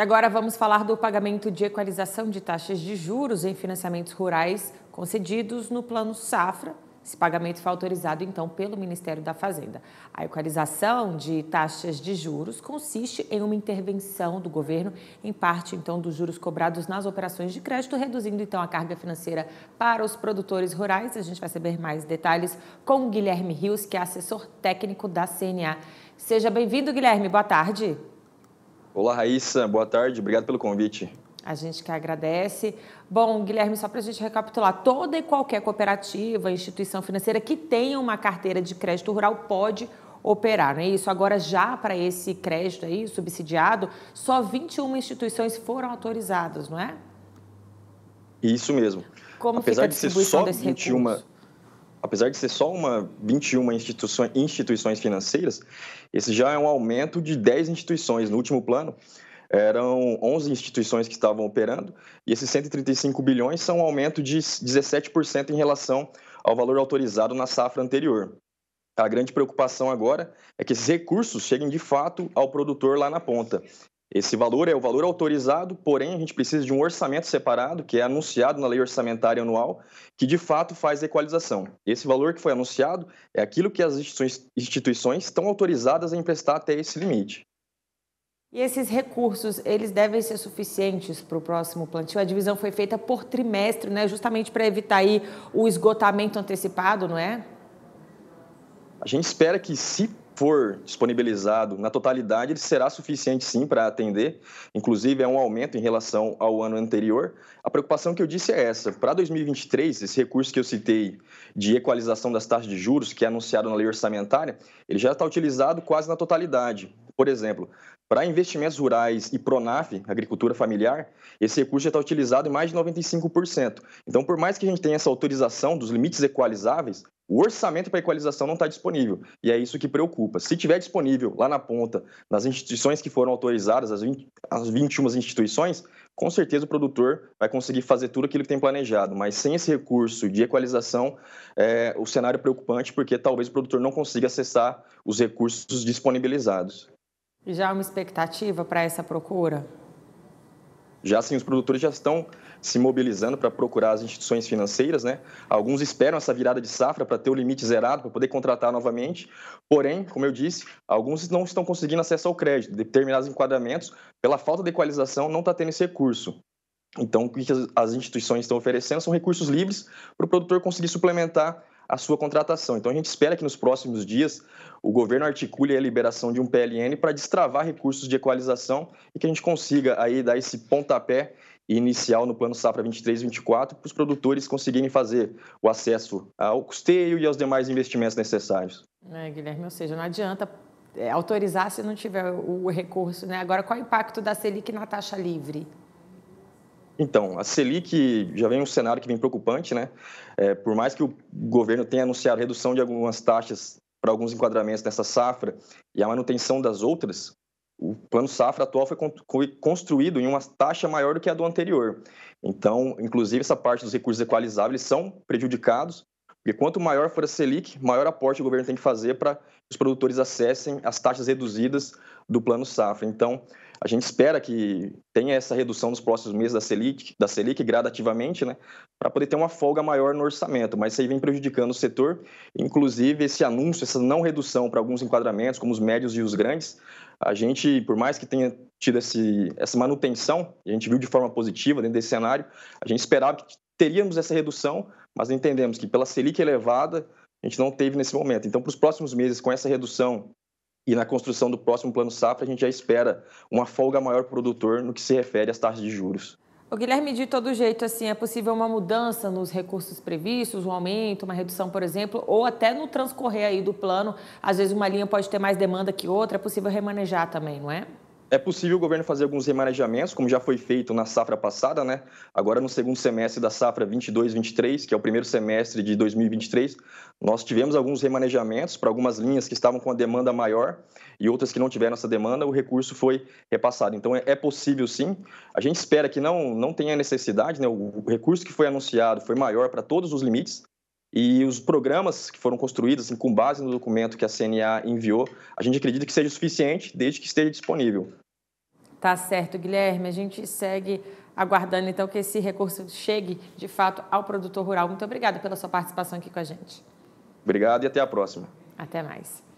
E agora vamos falar do pagamento de equalização de taxas de juros em financiamentos rurais concedidos no Plano Safra. Esse pagamento foi autorizado então pelo Ministério da Fazenda. A equalização de taxas de juros consiste em uma intervenção do governo em parte então dos juros cobrados nas operações de crédito, reduzindo então a carga financeira para os produtores rurais. A gente vai saber mais detalhes com o Guilherme Rios, que é assessor técnico da CNA. Seja bem-vindo, Guilherme. Boa tarde. Olá, Raíssa. Boa tarde. Obrigado pelo convite. A gente que agradece. Bom, Guilherme, só para a gente recapitular, toda e qualquer cooperativa, instituição financeira que tenha uma carteira de crédito rural pode operar, não é isso? Agora, já para esse crédito aí, subsidiado, só 21 instituições foram autorizadas, não é? Isso mesmo. Como Apesar de ser só 21 recurso? apesar de ser só uma 21 instituições, instituições financeiras, esse já é um aumento de 10 instituições. No último plano, eram 11 instituições que estavam operando, e esses 135 bilhões são um aumento de 17% em relação ao valor autorizado na safra anterior. A grande preocupação agora é que esses recursos cheguem de fato ao produtor lá na ponta. Esse valor é o valor autorizado, porém a gente precisa de um orçamento separado, que é anunciado na lei orçamentária anual, que de fato faz a equalização. Esse valor que foi anunciado é aquilo que as instituições estão autorizadas a emprestar até esse limite. E esses recursos, eles devem ser suficientes para o próximo plantio? A divisão foi feita por trimestre, né? justamente para evitar aí o esgotamento antecipado, não é? A gente espera que, se for disponibilizado na totalidade, ele será suficiente sim para atender. Inclusive, é um aumento em relação ao ano anterior. A preocupação que eu disse é essa. Para 2023, esse recurso que eu citei de equalização das taxas de juros, que é anunciado na lei orçamentária, ele já está utilizado quase na totalidade. Por exemplo, para investimentos rurais e PRONAF, agricultura familiar, esse recurso já está utilizado em mais de 95%. Então, por mais que a gente tenha essa autorização dos limites equalizáveis, o orçamento para equalização não está disponível e é isso que preocupa. Se tiver disponível lá na ponta, nas instituições que foram autorizadas, as, 20, as 21 instituições, com certeza o produtor vai conseguir fazer tudo aquilo que tem planejado, mas sem esse recurso de equalização, é, o cenário é preocupante porque talvez o produtor não consiga acessar os recursos disponibilizados. Já há uma expectativa para essa procura? Já sim, os produtores já estão se mobilizando para procurar as instituições financeiras, né? Alguns esperam essa virada de safra para ter o limite zerado, para poder contratar novamente. Porém, como eu disse, alguns não estão conseguindo acesso ao crédito. Determinados enquadramentos, pela falta de equalização, não está tendo esse recurso. Então, o que as instituições estão oferecendo são recursos livres para o produtor conseguir suplementar a sua contratação. Então a gente espera que nos próximos dias o governo articule a liberação de um PLN para destravar recursos de equalização e que a gente consiga aí dar esse pontapé inicial no plano safra 23/24 para os produtores conseguirem fazer o acesso ao custeio e aos demais investimentos necessários. É, Guilherme, ou seja, não adianta é, autorizar se não tiver o recurso, né? Agora, qual é o impacto da Selic na taxa livre? Então, a Selic já vem um cenário que vem preocupante, né? É, por mais que o governo tenha anunciado redução de algumas taxas para alguns enquadramentos nessa safra e a manutenção das outras, o plano safra atual foi construído em uma taxa maior do que a do anterior. Então, inclusive, essa parte dos recursos equalizáveis são prejudicados porque quanto maior for a Selic, maior aporte o governo tem que fazer para que os produtores acessem as taxas reduzidas do plano safra. Então, a gente espera que tenha essa redução nos próximos meses da Selic, da Selic gradativamente, né, para poder ter uma folga maior no orçamento, mas isso aí vem prejudicando o setor, inclusive esse anúncio, essa não redução para alguns enquadramentos, como os médios e os grandes, a gente, por mais que tenha tido esse, essa manutenção, a gente viu de forma positiva dentro desse cenário, a gente esperava que teríamos essa redução, mas entendemos que pela Selic elevada, a gente não teve nesse momento. Então, para os próximos meses, com essa redução e na construção do próximo plano safra, a gente já espera uma folga maior produtor no que se refere às taxas de juros. O Guilherme, de todo jeito, assim, é possível uma mudança nos recursos previstos, um aumento, uma redução, por exemplo, ou até no transcorrer aí do plano, às vezes uma linha pode ter mais demanda que outra, é possível remanejar também, não é? É possível o governo fazer alguns remanejamentos, como já foi feito na safra passada, né? Agora, no segundo semestre da safra 22-23, que é o primeiro semestre de 2023, nós tivemos alguns remanejamentos para algumas linhas que estavam com a demanda maior e outras que não tiveram essa demanda, o recurso foi repassado. Então, é, é possível sim. A gente espera que não, não tenha necessidade, né? O recurso que foi anunciado foi maior para todos os limites, e os programas que foram construídos assim, com base no documento que a CNA enviou, a gente acredita que seja suficiente desde que esteja disponível. Tá certo, Guilherme. A gente segue aguardando então que esse recurso chegue de fato ao produtor rural. Muito obrigada pela sua participação aqui com a gente. Obrigado e até a próxima. Até mais.